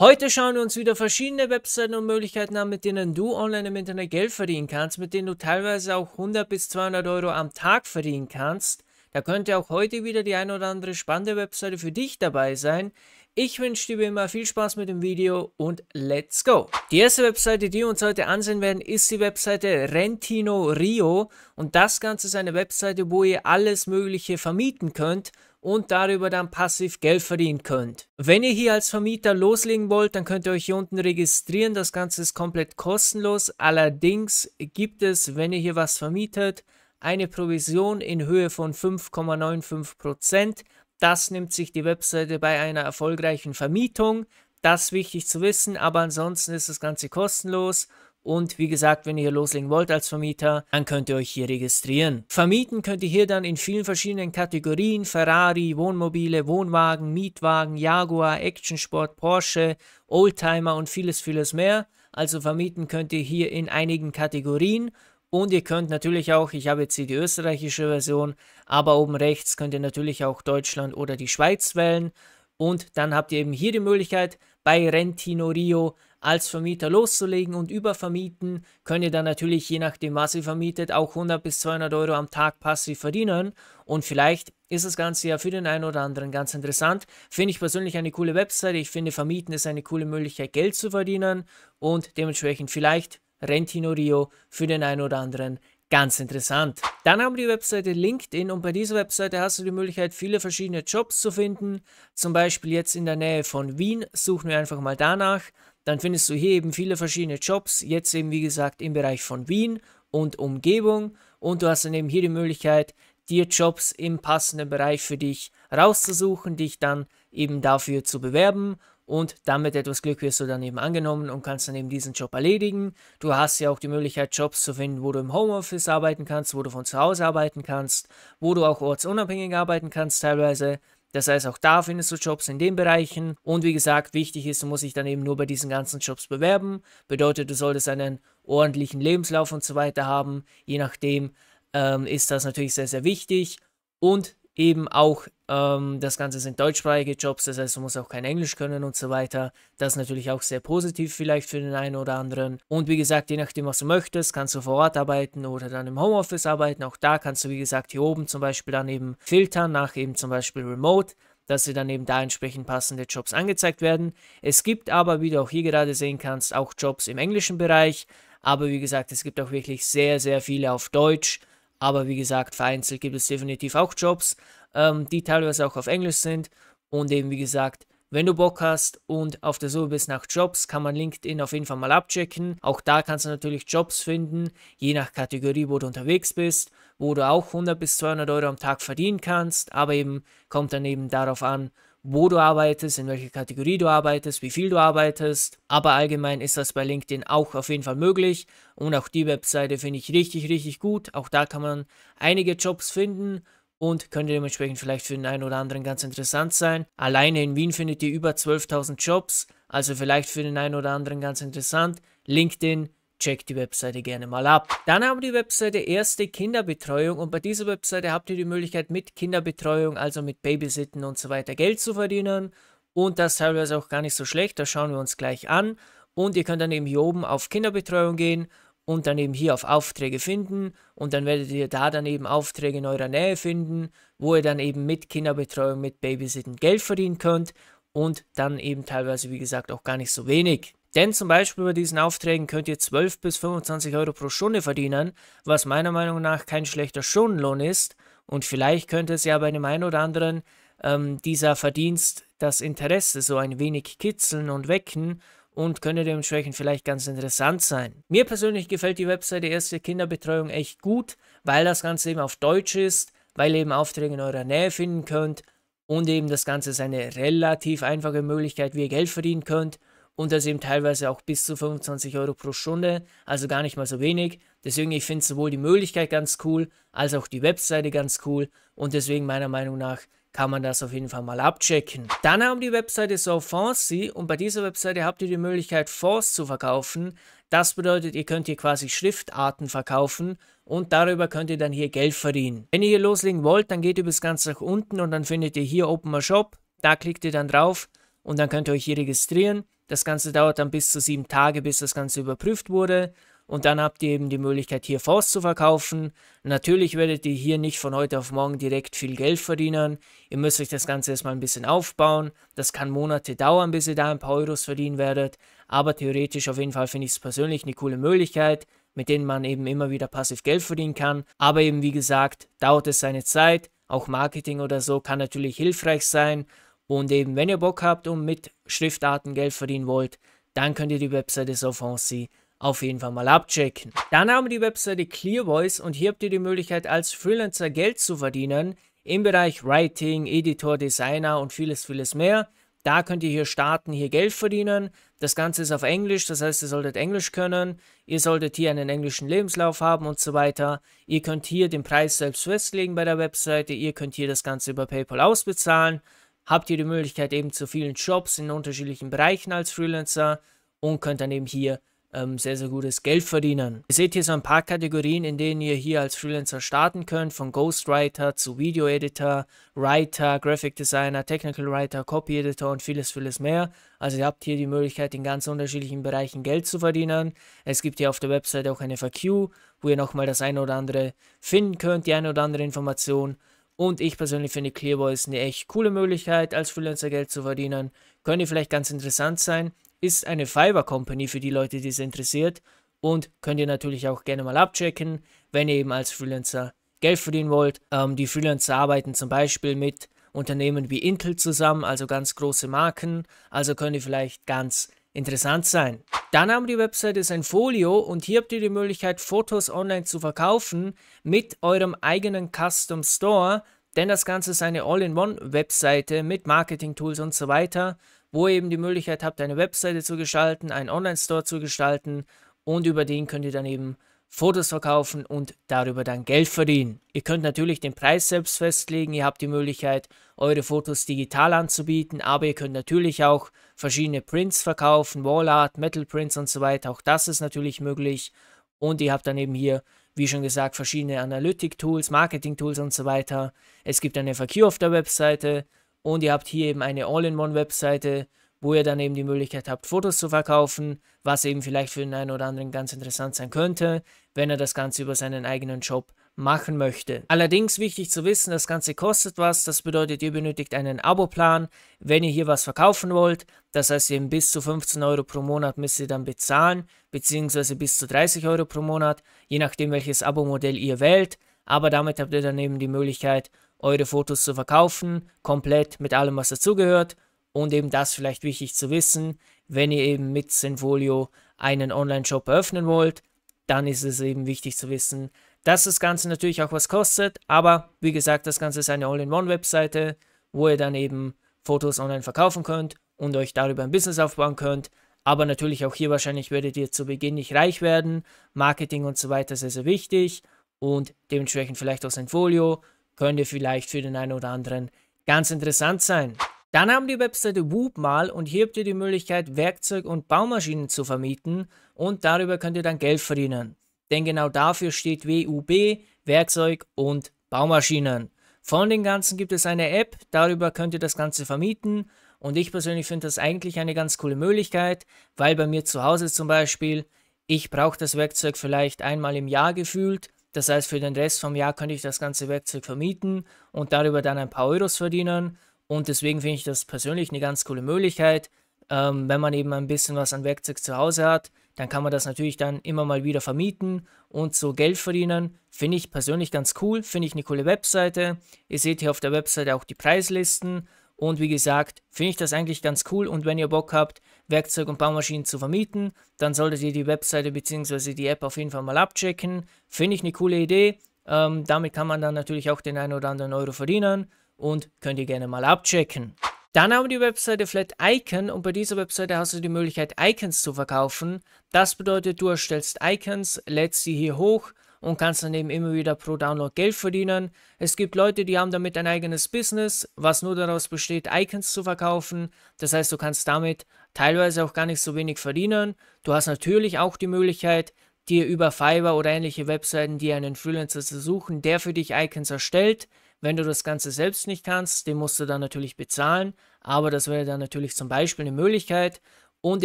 Heute schauen wir uns wieder verschiedene Webseiten und Möglichkeiten an, mit denen du online im Internet Geld verdienen kannst, mit denen du teilweise auch 100 bis 200 Euro am Tag verdienen kannst. Da könnte auch heute wieder die ein oder andere spannende Webseite für dich dabei sein, ich wünsche dir wie immer viel Spaß mit dem Video und let's go! Die erste Webseite, die wir uns heute ansehen werden, ist die Webseite Rentino Rio und das Ganze ist eine Webseite, wo ihr alles mögliche vermieten könnt und darüber dann passiv Geld verdienen könnt. Wenn ihr hier als Vermieter loslegen wollt, dann könnt ihr euch hier unten registrieren. Das Ganze ist komplett kostenlos. Allerdings gibt es, wenn ihr hier was vermietet, eine Provision in Höhe von 5,95%. Das nimmt sich die Webseite bei einer erfolgreichen Vermietung. Das ist wichtig zu wissen, aber ansonsten ist das Ganze kostenlos. Und wie gesagt, wenn ihr loslegen wollt als Vermieter, dann könnt ihr euch hier registrieren. Vermieten könnt ihr hier dann in vielen verschiedenen Kategorien, Ferrari, Wohnmobile, Wohnwagen, Mietwagen, Jaguar, Actionsport, Porsche, Oldtimer und vieles, vieles mehr. Also vermieten könnt ihr hier in einigen Kategorien und ihr könnt natürlich auch, ich habe jetzt hier die österreichische Version, aber oben rechts könnt ihr natürlich auch Deutschland oder die Schweiz wählen. Und dann habt ihr eben hier die Möglichkeit, bei Rentino Rio als Vermieter loszulegen und übervermieten. Könnt ihr dann natürlich, je nachdem, was ihr vermietet, auch 100 bis 200 Euro am Tag passiv verdienen. Und vielleicht ist das Ganze ja für den einen oder anderen ganz interessant. Finde ich persönlich eine coole Website. Ich finde, Vermieten ist eine coole Möglichkeit, Geld zu verdienen. Und dementsprechend vielleicht Rentino Rio für den einen oder anderen ganz interessant. Dann haben wir die Webseite LinkedIn und bei dieser Webseite hast du die Möglichkeit, viele verschiedene Jobs zu finden. Zum Beispiel jetzt in der Nähe von Wien, suchen wir einfach mal danach. Dann findest du hier eben viele verschiedene Jobs, jetzt eben wie gesagt im Bereich von Wien und Umgebung. Und du hast dann eben hier die Möglichkeit, dir Jobs im passenden Bereich für dich rauszusuchen, dich dann eben dafür zu bewerben und dann mit etwas Glück wirst du dann eben angenommen und kannst dann eben diesen Job erledigen. Du hast ja auch die Möglichkeit, Jobs zu finden, wo du im Homeoffice arbeiten kannst, wo du von zu Hause arbeiten kannst, wo du auch ortsunabhängig arbeiten kannst teilweise. Das heißt, auch da findest du Jobs in den Bereichen. Und wie gesagt, wichtig ist, du musst dich dann eben nur bei diesen ganzen Jobs bewerben. Bedeutet, du solltest einen ordentlichen Lebenslauf und so weiter haben. Je nachdem ähm, ist das natürlich sehr, sehr wichtig. Und eben auch ähm, das Ganze sind deutschsprachige Jobs, das heißt, du musst auch kein Englisch können und so weiter. Das ist natürlich auch sehr positiv vielleicht für den einen oder anderen. Und wie gesagt, je nachdem, was du möchtest, kannst du vor Ort arbeiten oder dann im Homeoffice arbeiten. Auch da kannst du, wie gesagt, hier oben zum Beispiel dann eben filtern nach eben zum Beispiel Remote dass dir dann eben da entsprechend passende Jobs angezeigt werden. Es gibt aber, wie du auch hier gerade sehen kannst, auch Jobs im englischen Bereich. Aber wie gesagt, es gibt auch wirklich sehr, sehr viele auf Deutsch. Aber wie gesagt, vereinzelt gibt es definitiv auch Jobs, ähm, die teilweise auch auf Englisch sind. Und eben wie gesagt, wenn du Bock hast und auf der Suche bist nach Jobs, kann man LinkedIn auf jeden Fall mal abchecken. Auch da kannst du natürlich Jobs finden, je nach Kategorie, wo du unterwegs bist wo du auch 100 bis 200 Euro am Tag verdienen kannst, aber eben kommt dann eben darauf an, wo du arbeitest, in welcher Kategorie du arbeitest, wie viel du arbeitest. Aber allgemein ist das bei LinkedIn auch auf jeden Fall möglich. Und auch die Webseite finde ich richtig, richtig gut. Auch da kann man einige Jobs finden und könnte dementsprechend vielleicht für den einen oder anderen ganz interessant sein. Alleine in Wien findet ihr über 12.000 Jobs, also vielleicht für den einen oder anderen ganz interessant. LinkedIn checkt die Webseite gerne mal ab. Dann haben wir die Webseite Erste Kinderbetreuung und bei dieser Webseite habt ihr die Möglichkeit mit Kinderbetreuung, also mit Babysitten und so weiter Geld zu verdienen und das teilweise auch gar nicht so schlecht, das schauen wir uns gleich an und ihr könnt dann eben hier oben auf Kinderbetreuung gehen und dann eben hier auf Aufträge finden und dann werdet ihr da dann eben Aufträge in eurer Nähe finden, wo ihr dann eben mit Kinderbetreuung, mit Babysitten Geld verdienen könnt und dann eben teilweise, wie gesagt, auch gar nicht so wenig. Denn zum Beispiel bei diesen Aufträgen könnt ihr 12 bis 25 Euro pro Stunde verdienen, was meiner Meinung nach kein schlechter Stundenlohn ist. Und vielleicht könnte es ja bei dem einen oder anderen ähm, dieser Verdienst das Interesse so ein wenig kitzeln und wecken und könnte dementsprechend vielleicht ganz interessant sein. Mir persönlich gefällt die Webseite Erste Kinderbetreuung echt gut, weil das Ganze eben auf Deutsch ist, weil ihr eben Aufträge in eurer Nähe finden könnt und eben das Ganze ist eine relativ einfache Möglichkeit, wie ihr Geld verdienen könnt und das eben teilweise auch bis zu 25 Euro pro Stunde, also gar nicht mal so wenig. Deswegen, ich finde sowohl die Möglichkeit ganz cool, als auch die Webseite ganz cool und deswegen meiner Meinung nach kann man das auf jeden Fall mal abchecken. Dann haben die Webseite so Fancy und bei dieser Webseite habt ihr die Möglichkeit Fonds zu verkaufen. Das bedeutet, ihr könnt hier quasi Schriftarten verkaufen und darüber könnt ihr dann hier Geld verdienen. Wenn ihr hier loslegen wollt, dann geht ihr bis ganz nach unten und dann findet ihr hier Open My Shop. Da klickt ihr dann drauf und dann könnt ihr euch hier registrieren. Das Ganze dauert dann bis zu sieben Tage, bis das Ganze überprüft wurde. Und dann habt ihr eben die Möglichkeit, hier Fonds zu verkaufen. Natürlich werdet ihr hier nicht von heute auf morgen direkt viel Geld verdienen. Ihr müsst euch das Ganze erstmal ein bisschen aufbauen. Das kann Monate dauern, bis ihr da ein paar Euros verdienen werdet. Aber theoretisch auf jeden Fall finde ich es persönlich eine coole Möglichkeit, mit denen man eben immer wieder passiv Geld verdienen kann. Aber eben wie gesagt, dauert es seine Zeit. Auch Marketing oder so kann natürlich hilfreich sein. Und eben, wenn ihr Bock habt und mit Schriftarten Geld verdienen wollt, dann könnt ihr die Webseite Sofancy auf jeden Fall mal abchecken. Dann haben wir die Webseite Clearvoice und hier habt ihr die Möglichkeit als Freelancer Geld zu verdienen im Bereich Writing, Editor, Designer und vieles, vieles mehr. Da könnt ihr hier starten, hier Geld verdienen. Das Ganze ist auf Englisch, das heißt, ihr solltet Englisch können. Ihr solltet hier einen englischen Lebenslauf haben und so weiter. Ihr könnt hier den Preis selbst festlegen bei der Webseite. Ihr könnt hier das Ganze über PayPal ausbezahlen habt ihr die Möglichkeit eben zu vielen Jobs in unterschiedlichen Bereichen als Freelancer und könnt dann eben hier ähm, sehr, sehr gutes Geld verdienen. Ihr seht hier so ein paar Kategorien, in denen ihr hier als Freelancer starten könnt, von Ghostwriter zu Video-Editor, Writer, Graphic Designer, Technical Writer, Copy Editor und vieles, vieles mehr. Also ihr habt hier die Möglichkeit, in ganz unterschiedlichen Bereichen Geld zu verdienen. Es gibt hier auf der Website auch eine FAQ, wo ihr nochmal das eine oder andere finden könnt, die eine oder andere Information. Und ich persönlich finde Clearboy ist eine echt coole Möglichkeit, als Freelancer Geld zu verdienen. Könnte vielleicht ganz interessant sein. Ist eine Fiverr Company für die Leute, die es interessiert. Und könnt ihr natürlich auch gerne mal abchecken, wenn ihr eben als Freelancer Geld verdienen wollt. Ähm, die Freelancer arbeiten zum Beispiel mit Unternehmen wie Intel zusammen, also ganz große Marken. Also könnte vielleicht ganz interessant sein. Dann haben die Webseite ein Folio und hier habt ihr die Möglichkeit, Fotos online zu verkaufen mit eurem eigenen Custom Store, denn das Ganze ist eine All-in-One-Webseite mit Marketing-Tools und so weiter, wo ihr eben die Möglichkeit habt, eine Webseite zu gestalten, einen Online-Store zu gestalten und über den könnt ihr dann eben Fotos verkaufen und darüber dann Geld verdienen. Ihr könnt natürlich den Preis selbst festlegen, ihr habt die Möglichkeit, eure Fotos digital anzubieten, aber ihr könnt natürlich auch verschiedene Prints verkaufen, Wallart, Metal Prints und so weiter. Auch das ist natürlich möglich. Und ihr habt dann eben hier, wie schon gesagt, verschiedene analytic tools Marketing-Tools und so weiter. Es gibt eine FAQ auf der Webseite und ihr habt hier eben eine All-in-One-Webseite, wo ihr dann eben die Möglichkeit habt, Fotos zu verkaufen, was eben vielleicht für den einen oder anderen ganz interessant sein könnte, wenn er das Ganze über seinen eigenen Shop machen möchte. Allerdings wichtig zu wissen, das Ganze kostet was, das bedeutet, ihr benötigt einen Abo-Plan, wenn ihr hier was verkaufen wollt, das heißt, eben bis zu 15 Euro pro Monat müsst ihr dann bezahlen, beziehungsweise bis zu 30 Euro pro Monat, je nachdem welches Abo-Modell ihr wählt, aber damit habt ihr dann eben die Möglichkeit, eure Fotos zu verkaufen, komplett mit allem, was dazugehört und eben das vielleicht wichtig zu wissen, wenn ihr eben mit Zenfolio einen Online-Shop eröffnen wollt, dann ist es eben wichtig zu wissen, dass das Ganze natürlich auch was kostet. Aber wie gesagt, das Ganze ist eine All-in-One-Webseite, wo ihr dann eben Fotos online verkaufen könnt und euch darüber ein Business aufbauen könnt. Aber natürlich auch hier wahrscheinlich werdet ihr zu Beginn nicht reich werden. Marketing und so weiter ist sehr, sehr wichtig. Und dementsprechend vielleicht auch sein Folio könnte vielleicht für den einen oder anderen ganz interessant sein. Dann haben die Webseite Whoop mal und hier habt ihr die Möglichkeit, Werkzeug und Baumaschinen zu vermieten und darüber könnt ihr dann Geld verdienen. Denn genau dafür steht WUB, Werkzeug und Baumaschinen. Von den ganzen gibt es eine App, darüber könnt ihr das Ganze vermieten und ich persönlich finde das eigentlich eine ganz coole Möglichkeit, weil bei mir zu Hause zum Beispiel, ich brauche das Werkzeug vielleicht einmal im Jahr gefühlt das heißt, für den Rest vom Jahr könnte ich das ganze Werkzeug vermieten und darüber dann ein paar Euros verdienen. Und deswegen finde ich das persönlich eine ganz coole Möglichkeit. Ähm, wenn man eben ein bisschen was an Werkzeug zu Hause hat, dann kann man das natürlich dann immer mal wieder vermieten und so Geld verdienen. Finde ich persönlich ganz cool, finde ich eine coole Webseite. Ihr seht hier auf der Webseite auch die Preislisten und wie gesagt, finde ich das eigentlich ganz cool und wenn ihr Bock habt, Werkzeug und Baumaschinen zu vermieten, dann solltet ihr die Webseite bzw. die App auf jeden Fall mal abchecken. Finde ich eine coole Idee. Ähm, damit kann man dann natürlich auch den einen oder anderen Euro verdienen und könnt ihr gerne mal abchecken. Dann haben wir die Webseite Flat Icon und bei dieser Webseite hast du die Möglichkeit Icons zu verkaufen. Das bedeutet, du erstellst Icons, lädst sie hier hoch und kannst dann eben immer wieder pro Download Geld verdienen. Es gibt Leute, die haben damit ein eigenes Business, was nur daraus besteht, Icons zu verkaufen. Das heißt, du kannst damit teilweise auch gar nicht so wenig verdienen. Du hast natürlich auch die Möglichkeit, dir über Fiverr oder ähnliche Webseiten, die einen Freelancer zu suchen, der für dich Icons erstellt. Wenn du das Ganze selbst nicht kannst, den musst du dann natürlich bezahlen, aber das wäre dann natürlich zum Beispiel eine Möglichkeit und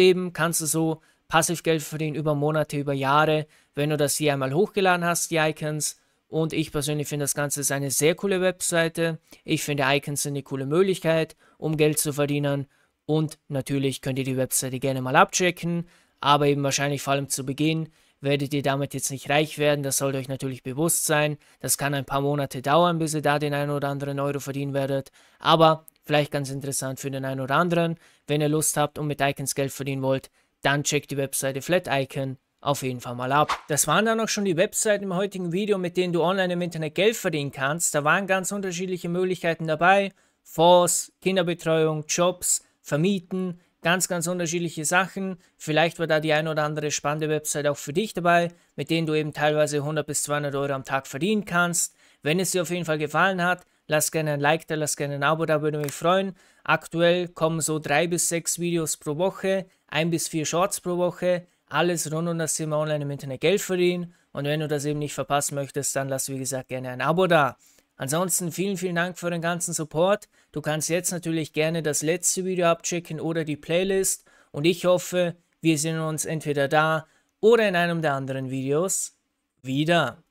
eben kannst du so Passivgeld verdienen über Monate, über Jahre, wenn du das hier einmal hochgeladen hast, die Icons. Und ich persönlich finde das Ganze ist eine sehr coole Webseite. Ich finde Icons sind eine coole Möglichkeit, um Geld zu verdienen. Und natürlich könnt ihr die Webseite gerne mal abchecken, aber eben wahrscheinlich vor allem zu Beginn werdet ihr damit jetzt nicht reich werden, das sollt euch natürlich bewusst sein. Das kann ein paar Monate dauern, bis ihr da den einen oder anderen Euro verdienen werdet. Aber vielleicht ganz interessant für den einen oder anderen. Wenn ihr Lust habt und mit Icons Geld verdienen wollt, dann checkt die Webseite Flat Icon auf jeden Fall mal ab. Das waren dann auch schon die Webseiten im heutigen Video, mit denen du online im Internet Geld verdienen kannst. Da waren ganz unterschiedliche Möglichkeiten dabei. Fonds, Kinderbetreuung, Jobs, Vermieten, Ganz, ganz unterschiedliche Sachen. Vielleicht war da die ein oder andere spannende Website auch für dich dabei, mit denen du eben teilweise 100 bis 200 Euro am Tag verdienen kannst. Wenn es dir auf jeden Fall gefallen hat, lass gerne ein Like da, lass gerne ein Abo da, würde mich freuen. Aktuell kommen so drei bis sechs Videos pro Woche, ein bis vier Shorts pro Woche, alles rund um das Thema Online im Internet Geld verdienen. Und wenn du das eben nicht verpassen möchtest, dann lass wie gesagt gerne ein Abo da. Ansonsten vielen, vielen Dank für den ganzen Support. Du kannst jetzt natürlich gerne das letzte Video abchecken oder die Playlist. Und ich hoffe, wir sehen uns entweder da oder in einem der anderen Videos wieder.